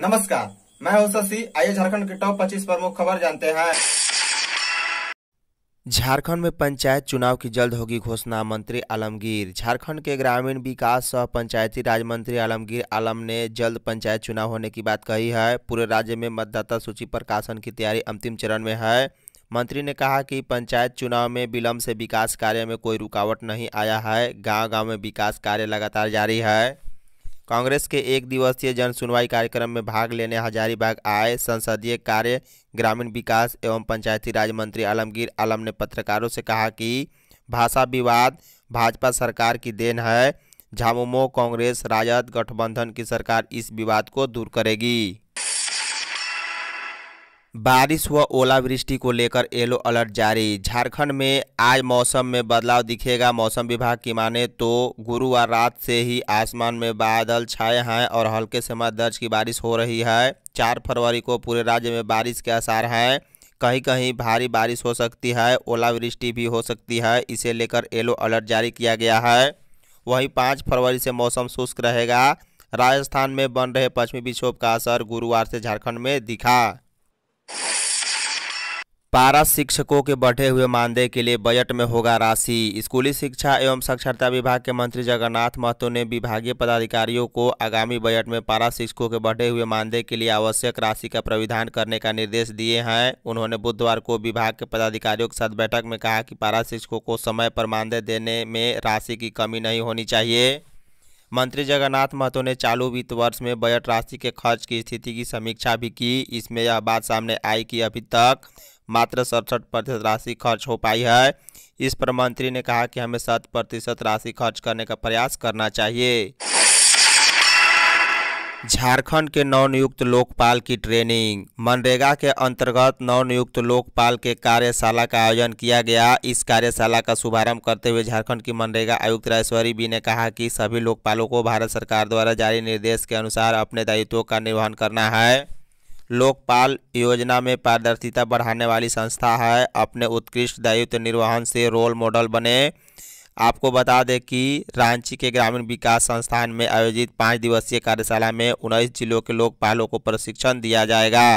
नमस्कार मैं हूं शशि आइए झारखंड के टॉप 25 प्रमुख खबर जानते हैं झारखंड में पंचायत चुनाव की जल्द होगी घोषणा मंत्री आलमगीर झारखंड के ग्रामीण विकास और पंचायती राज मंत्री आलमगीर आलम ने जल्द पंचायत चुनाव होने की बात कही है पूरे राज्य में मतदाता सूची प्रकाशन की तैयारी अंतिम चरण में है मंत्री ने कहा कि पंचायत चुनाव में विलम्ब से विकास कार्य में कोई रुकावट नहीं आया है गाँव गाँव में विकास कार्य लगातार जारी है कांग्रेस के एक दिवसीय जन सुनवाई कार्यक्रम में भाग लेने हजारीबाग आए संसदीय कार्य ग्रामीण विकास एवं पंचायती राज मंत्री आलमगीर आलम ने पत्रकारों से कहा कि भाषा विवाद भाजपा सरकार की देन है झामुमो कांग्रेस राजद गठबंधन की सरकार इस विवाद को दूर करेगी बारिश व ओलावृष्टि को लेकर येलो अलर्ट जारी झारखंड में आज मौसम में बदलाव दिखेगा मौसम विभाग की माने तो गुरुवार रात से ही आसमान में बादल छाए हैं और हल्के से मध्य दर्ज की बारिश हो रही है चार फरवरी को पूरे राज्य में बारिश के आसार हैं कहीं कहीं भारी बारिश हो सकती है ओलावृष्टि भी हो सकती है इसे लेकर येलो अलर्ट जारी किया गया है वहीं पाँच फरवरी से मौसम शुष्क रहेगा राजस्थान में बन रहे पश्चिमी विक्षोभ का असर गुरुवार से झारखंड में दिखा पारा शिक्षकों के बढ़े हुए मानदेय के लिए बजट में होगा राशि स्कूली शिक्षा एवं साक्षरता विभाग के मंत्री जगन्नाथ महतो ने विभागीय पदाधिकारियों को आगामी बजट में पारा शिक्षकों के बढ़े हुए मानदेय के लिए आवश्यक राशि का प्राविधान करने का निर्देश दिए हैं उन्होंने बुधवार को विभाग के पदाधिकारियों के साथ बैठक में कहा कि पारा शिक्षकों को समय पर मानदेय देने में राशि की कमी नहीं होनी चाहिए मंत्री जगन्नाथ महतो ने चालू वित्त वर्ष में बजट राशि के खर्च की स्थिति की समीक्षा भी की इसमें यह बात सामने आई कि अभी तक मात्र सड़सठ प्रतिशत राशि खर्च हो पाई है इस पर मंत्री ने कहा कि हमें शत प्रतिशत राशि खर्च करने का प्रयास करना चाहिए झारखंड के नवनियुक्त लोकपाल की ट्रेनिंग मनरेगा के अंतर्गत नवनियुक्त लोकपाल के कार्यशाला का आयोजन किया गया इस कार्यशाला का शुभारंभ करते हुए झारखंड की मनरेगा आयुक्त राजेश्वरी बी ने कहा कि सभी लोकपालों को भारत सरकार द्वारा जारी निर्देश के अनुसार अपने दायित्वों का निर्वहन करना है लोकपाल योजना में पारदर्शिता बढ़ाने वाली संस्था है अपने उत्कृष्ट दायित्व निर्वहन से रोल मॉडल बने आपको बता दें कि रांची के ग्रामीण विकास संस्थान में आयोजित पाँच दिवसीय कार्यशाला में उन्नीस जिलों के लोकपालों को प्रशिक्षण दिया जाएगा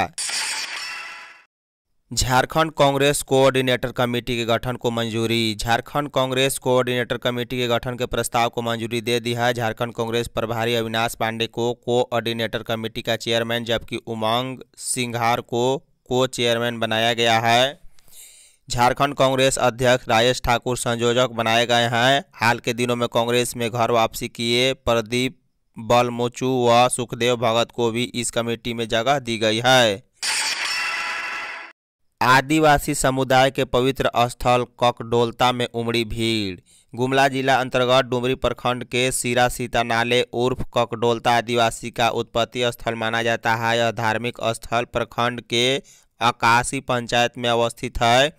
झारखंड कांग्रेस कोऑर्डिनेटर कमेटी के गठन को मंजूरी झारखंड कांग्रेस कोऑर्डिनेटर कमेटी के गठन के प्रस्ताव को मंजूरी दे दी है झारखंड कांग्रेस प्रभारी अविनाश पांडे को कोऑर्डिनेटर कमेटी का चेयरमैन जबकि उमंग सिंघार को को चेयरमैन बनाया गया है झारखंड कांग्रेस अध्यक्ष राजेश ठाकुर संयोजक बनाए गए हैं हाल के दिनों में कांग्रेस में घर वापसी किए प्रदीप बलमोचू व सुखदेव भगत को भी इस कमेटी में जगह दी गई है आदिवासी समुदाय के पवित्र स्थल ककडोलता में उमड़ी भीड़ गुमला जिला अंतर्गत डुमरी प्रखंड के सीरा सीता नाले उर्फ ककडोलता आदिवासी का उत्पत्ति स्थल माना जाता है यह धार्मिक स्थल प्रखंड के आकाशी पंचायत में अवस्थित है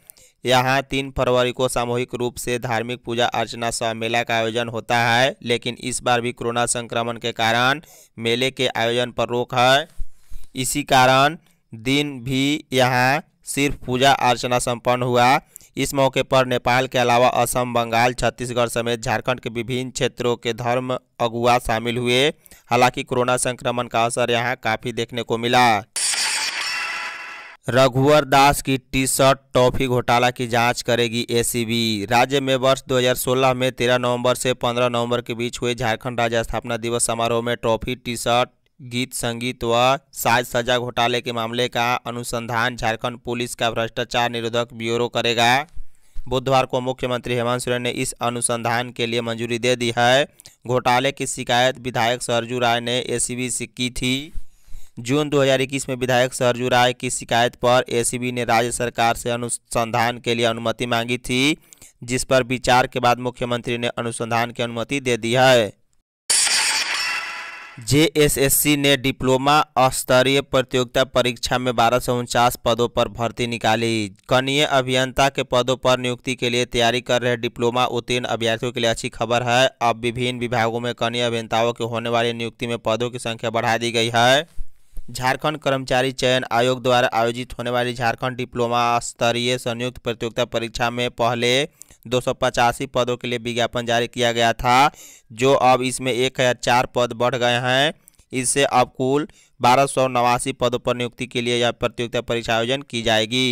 यहाँ तीन फरवरी को सामूहिक रूप से धार्मिक पूजा अर्चना सह मेला का आयोजन होता है लेकिन इस बार भी कोरोना संक्रमण के कारण मेले के आयोजन पर रोक है इसी कारण दिन भी यहाँ सिर्फ पूजा अर्चना संपन्न हुआ इस मौके पर नेपाल के अलावा असम बंगाल छत्तीसगढ़ समेत झारखंड के विभिन्न क्षेत्रों के धर्म अगुआ शामिल हुए हालांकि कोरोना संक्रमण का असर यहां काफ़ी देखने को मिला रघुवर दास की टी शर्ट टॉफी घोटाला की जांच करेगी एसीबी राज्य में वर्ष 2016 में 13 नवंबर से 15 नवंबर के बीच हुए झारखंड राज्य स्थापना दिवस समारोह में ट्रॉफी टी शर्ट गीत संगीत व साज सजा घोटाले के मामले का अनुसंधान झारखंड पुलिस का भ्रष्टाचार निरोधक ब्यूरो करेगा बुधवार को मुख्यमंत्री हेमंत सोरेन ने इस अनुसंधान के लिए मंजूरी दे दी है घोटाले की शिकायत विधायक सरजू राय ने एसीबी से की थी जून 2021 में विधायक सरजू राय की शिकायत पर एसीबी ने राज्य सरकार से अनुसंधान के लिए अनुमति मांगी थी जिस पर विचार के बाद मुख्यमंत्री ने अनुसंधान की अनुमति दे दी है जेएसएससी ने डिप्लोमा स्तरीय प्रतियोगिता परीक्षा में बारह सौ उनचास पदों पर भर्ती निकाली कनीय अभियंता के पदों पर नियुक्ति के लिए तैयारी कर रहे डिप्लोमा उत्तीर्ण अभ्यर्थियों के लिए अच्छी खबर है अब विभिन्न विभागों में कनीय अभियंताओं के होने वाली नियुक्ति में पदों की संख्या बढ़ा दी गई है झारखंड कर्मचारी चयन आयोग द्वारा आयोजित होने वाली झारखंड डिप्लोमा स्तरीय संयुक्त प्रतियोगिता परीक्षा में पहले दो पदों के लिए विज्ञापन जारी किया गया था जो अब इसमें एक पद बढ़ गए हैं इससे अब कुल बारह सौ नवासी पदों पर नियुक्ति के लिए यह प्रतियोगिता परीक्षा आयोजन की जाएगी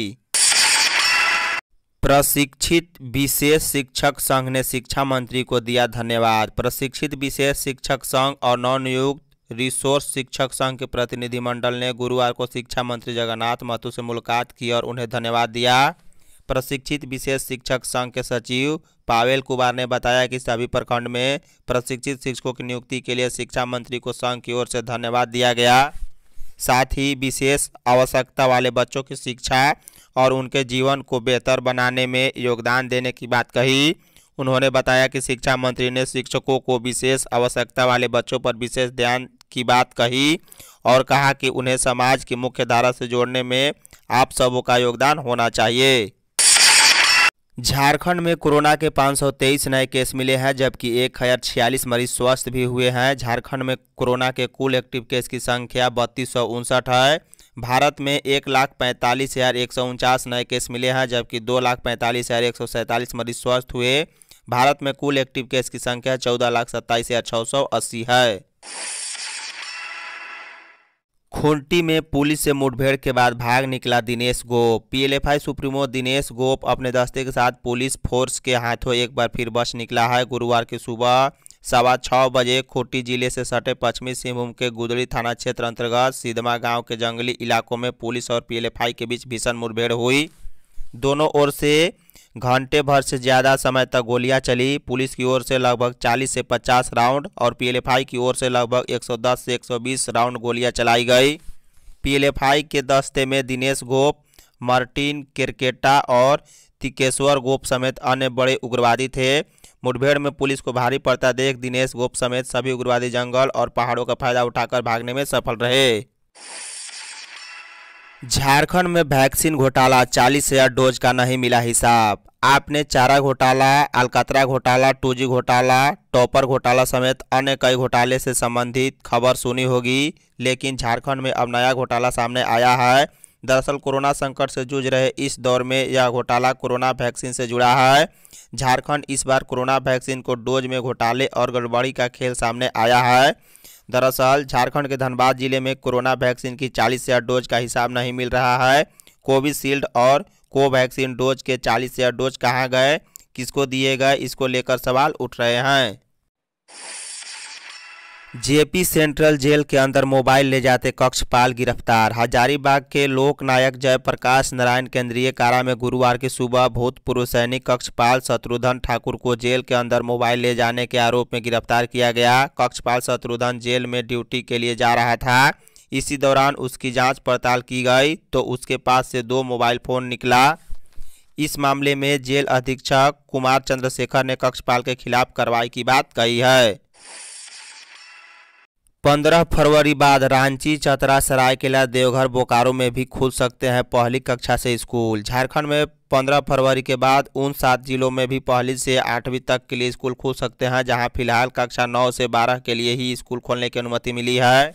प्रशिक्षित विशेष शिक्षक संघ ने शिक्षा मंत्री को दिया धन्यवाद प्रशिक्षित विशेष शिक्षक संघ और नवनियुक्त रिसोर्स शिक्षक संघ के प्रतिनिधिमंडल ने गुरुवार को शिक्षा मंत्री जगन्नाथ महतो से मुलाकात की और उन्हें धन्यवाद दिया प्रशिक्षित विशेष शिक्षक संघ के सचिव पावेल कुमार ने बताया कि सभी प्रखंड में प्रशिक्षित शिक्षकों की नियुक्ति के लिए शिक्षा मंत्री को संघ की ओर से धन्यवाद दिया गया साथ ही विशेष आवश्यकता वाले बच्चों की शिक्षा और उनके जीवन को बेहतर बनाने में योगदान देने की बात कही उन्होंने बताया कि शिक्षा मंत्री ने शिक्षकों को विशेष आवश्यकता वाले बच्चों पर विशेष ध्यान की बात कही और कहा कि उन्हें समाज की मुख्य धारा से जोड़ने में आप सबों का योगदान होना चाहिए झारखंड में कोरोना के 523 नए केस मिले हैं जबकि एक हजार छियालीस मरीज स्वस्थ भी हुए हैं झारखंड में कोरोना के कुल एक्टिव केस की संख्या बत्तीस है भारत में एक लाख पैंतालीस हज़ार एक सौ उनचास नए केस मिले हैं जबकि दो लाख पैंतालीस हज़ार एक सौ सैंतालीस मरीज स्वस्थ हुए भारत में कुल एक्टिव केस की संख्या चौदह लाख सत्ताईस हज़ार छः सौ अस्सी है खूंटी में पुलिस से मुठभेड़ के बाद भाग निकला दिनेश गोप पीएलएफआई सुप्रीमो दिनेश गोप अपने दस्ते के साथ पुलिस फोर्स के हाथों एक बार फिर बस निकला है गुरुवार की सुबह सवा छः बजे खूंटी जिले से सटे पश्चिमी सिंहभूम के गुदड़ी थाना क्षेत्र अंतर्गत सिदमा गांव के जंगली इलाकों में पुलिस और पीएलएफआई के बीच भीषण मुठभेड़ हुई दोनों ओर से घंटे भर से ज़्यादा समय तक गोलियां चली पुलिस की ओर से लगभग 40 से 50 राउंड और पीएलएफआई की ओर से लगभग 110 से 120 राउंड गोलियां चलाई गई पीएलएफआई के दस्ते में दिनेश गोप मार्टिन क्रिकेटा और तिकेश्वर गोप समेत अन्य बड़े उग्रवादी थे मुठभेड़ में पुलिस को भारी पड़ता देख दिनेश गोप समेत सभी उग्रवादी जंगल और पहाड़ों का फायदा उठाकर भागने में सफल रहे झारखंड में वैक्सीन घोटाला चालीस हजार डोज का नहीं मिला हिसाब आपने चारा घोटाला अलकतरा घोटाला टूजी घोटाला टॉपर घोटाला समेत अन्य कई घोटाले से संबंधित खबर सुनी होगी लेकिन झारखंड में अब नया घोटाला सामने आया है दरअसल कोरोना संकट से जूझ रहे इस दौर में यह घोटाला कोरोना वैक्सीन से जुड़ा है झारखंड इस बार कोरोना वैक्सीन को डोज में घोटाले और गड़बड़ी का खेल सामने आया है दरअसल झारखंड के धनबाद जिले में कोरोना वैक्सीन की चालीस हजार डोज का हिसाब नहीं मिल रहा है कोविशील्ड और कोवैक्सीन डोज के चालीस हजार डोज कहाँ गए किसको दिए गए इसको लेकर सवाल उठ रहे हैं जेपी सेंट्रल जेल के अंदर मोबाइल ले जाते कक्षपाल गिरफ्तार हजारीबाग के लोकनायक जयप्रकाश नारायण केंद्रीय कारा में गुरुवार की सुबह भूतपूर्व सैनिक कक्षपाल शत्रुधन ठाकुर को जेल के अंदर मोबाइल ले जाने के आरोप में गिरफ्तार किया गया कक्षपाल शत्रुधन जेल में ड्यूटी के लिए जा रहा था इसी दौरान उसकी जाँच पड़ताल की गई तो उसके पास से दो मोबाइल फ़ोन निकला इस मामले में जेल अधीक्षक कुमार चंद्रशेखर ने कक्षपाल के खिलाफ कार्रवाई की बात कही है पंद्रह फरवरी बाद रांची चतरा सरायकेला देवघर बोकारो में भी खुल सकते हैं पहली कक्षा से स्कूल झारखंड में पंद्रह फरवरी के बाद उन सात जिलों में भी पहली से आठवीं तक के लिए स्कूल खुल सकते हैं जहां फिलहाल कक्षा नौ से बारह के लिए ही स्कूल खोलने की अनुमति मिली है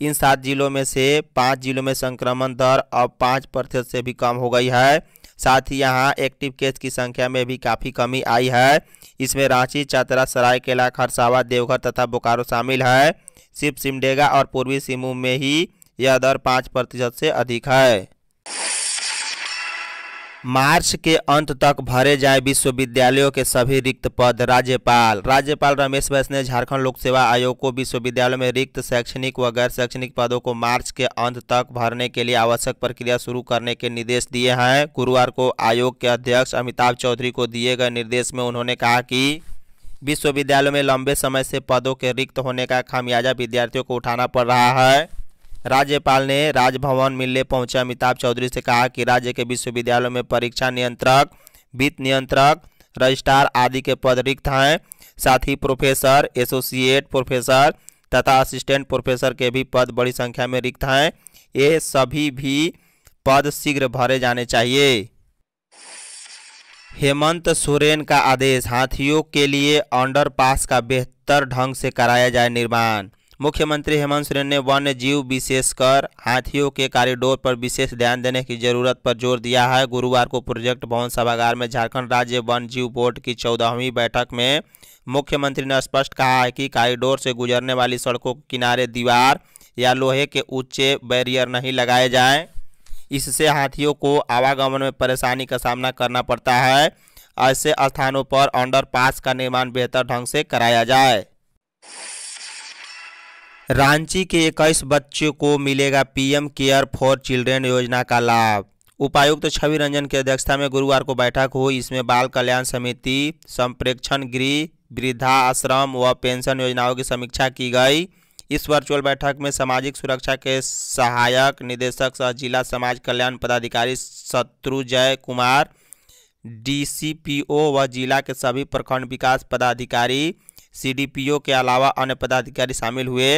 इन सात जिलों में से पाँच जिलों में संक्रमण दर अब पाँच प्रतिशत से भी कम हो गई है साथ ही यहाँ एक्टिव केस की संख्या में भी काफ़ी कमी आई है इसमें रांची चतरा सरायकेला खरसावा देवघर तथा बोकारो शामिल है सिर्फ सिमडेगा और पूर्वी सिंहभूम में ही यह दर पाँच प्रतिशत से अधिक है मार्च के अंत तक भरे जाए विश्वविद्यालयों के सभी रिक्त पद राज्यपाल राज्यपाल रमेश बैस ने झारखंड लोक सेवा आयोग को विश्वविद्यालय में रिक्त शैक्षणिक व गैर शैक्षणिक पदों को मार्च के अंत तक भरने के लिए आवश्यक प्रक्रिया शुरू करने के निर्देश दिए हैं गुरुवार को आयोग के अध्यक्ष अमिताभ चौधरी को दिए गए निर्देश में उन्होंने कहा कि विश्वविद्यालयों में लंबे समय से पदों के रिक्त होने का खामियाजा विद्यार्थियों को उठाना पड़ रहा है राज्यपाल ने राजभवन मिलने पहुंचे अमिताभ चौधरी से कहा कि राज्य के विश्वविद्यालयों में परीक्षा नियंत्रक वित्त नियंत्रक रजिस्ट्रार आदि के पद रिक्त हैं साथ ही प्रोफेसर एसोसिएट प्रोफेसर तथा असिस्टेंट प्रोफेसर के भी पद बड़ी संख्या में रिक्त हैं ये सभी भी पद शीघ्र भरे जाने चाहिए हेमंत सोरेन का आदेश हाथियों के लिए अंडरपास का बेहतर ढंग से कराया जाए निर्माण मुख्यमंत्री हेमंत सोरेन ने वन्य जीव विशेषकर हाथियों के कॉरिडोर पर विशेष ध्यान देने की जरूरत पर जोर दिया है गुरुवार को प्रोजेक्ट भवन सभागार में झारखंड राज्य वन्य जीव बोर्ड की चौदहवीं बैठक में मुख्यमंत्री ने स्पष्ट कहा है कि कॉरिडोर से गुजरने वाली सड़कों के किनारे दीवार या लोहे के ऊंचे बैरियर नहीं लगाए जाएँ इससे हाथियों को आवागमन में परेशानी का सामना करना पड़ता है ऐसे स्थानों पर अंडरपास का निर्माण बेहतर ढंग से कराया जाए रांची के इक्कीस बच्चों को मिलेगा पीएम केयर फॉर चिल्ड्रेन योजना का लाभ उपायुक्त छवि रंजन की अध्यक्षता में गुरुवार को बैठक हुई इसमें बाल कल्याण समिति संप्रेक्षण गृह वृद्धा आश्रम व पेंशन योजनाओं की समीक्षा की गई इस वर्चुअल बैठक में सामाजिक सुरक्षा के सहायक निदेशक सह जिला समाज कल्याण पदाधिकारी शत्रुजय कुमार डीसीपीओ व जिला के सभी प्रखंड विकास पदाधिकारी सीडीपीओ के अलावा अन्य पदाधिकारी शामिल हुए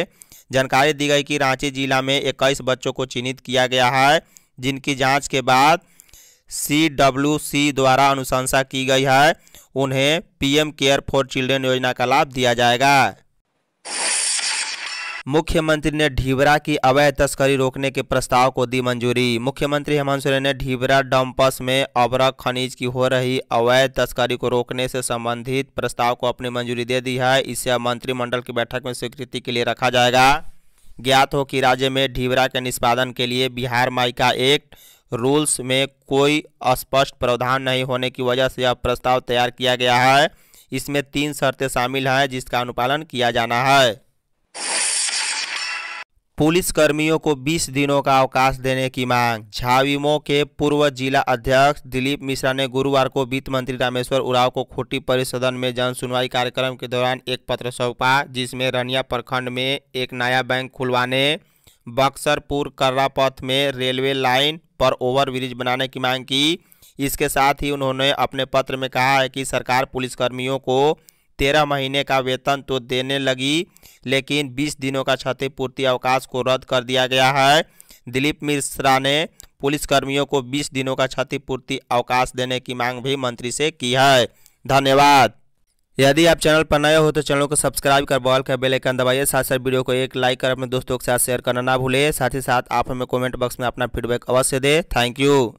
जानकारी दी गई कि रांची जिला में 21 बच्चों को चिन्हित किया गया है जिनकी जांच के बाद सी द्वारा अनुशंसा की गई है उन्हें पीएम केयर फॉर चिल्ड्रेन योजना का लाभ दिया जाएगा मुख्यमंत्री ने ढीबरा की अवैध तस्करी रोकने के प्रस्ताव को दी मंजूरी मुख्यमंत्री हेमंत सोरेन ने ढीबरा डंपस में अवरक खनिज की हो रही अवैध तस्करी को रोकने से संबंधित प्रस्ताव को अपनी मंजूरी दे दी है इसे मंत्रिमंडल की बैठक में स्वीकृति के लिए रखा जाएगा ज्ञात हो कि राज्य में ढीबरा के निष्पादन के लिए बिहार माइका एक्ट रूल्स में कोई स्पष्ट प्रावधान नहीं होने की वजह से यह प्रस्ताव तैयार किया गया है इसमें तीन शर्तें शामिल हैं जिसका अनुपालन किया जाना है पुलिसकर्मियों को 20 दिनों का अवकाश देने की मांग झाविमो के पूर्व जिला अध्यक्ष दिलीप मिश्रा ने गुरुवार को वित्त मंत्री रामेश्वर उराव को खोटी परिसदन में जन सुनवाई कार्यक्रम के दौरान एक पत्र सौंपा जिसमें रनिया प्रखंड में एक नया बैंक खुलवाने बक्सरपुर कर्रापथ में रेलवे लाइन पर ओवरब्रिज बनाने की मांग की इसके साथ ही उन्होंने अपने पत्र में कहा है कि सरकार पुलिसकर्मियों को तेरह महीने का वेतन तो देने लगी लेकिन 20 दिनों का क्षतिपूर्ति अवकाश को रद्द कर दिया गया है दिलीप मिश्रा ने पुलिसकर्मियों को 20 दिनों का क्षतिपूर्ति अवकाश देने की मांग भी मंत्री से की है धन्यवाद यदि आप चैनल पर नए हो तो चैनल को सब्सक्राइब कर बॉल का बेलाइकन दबाइए साथ साथ वीडियो को एक लाइक कर अपने दोस्तों के साथ शेयर करना ना भूलें साथ ही साथ आप हमें कॉमेंट बॉक्स में अपना फीडबैक अवश्य दें थैंक यू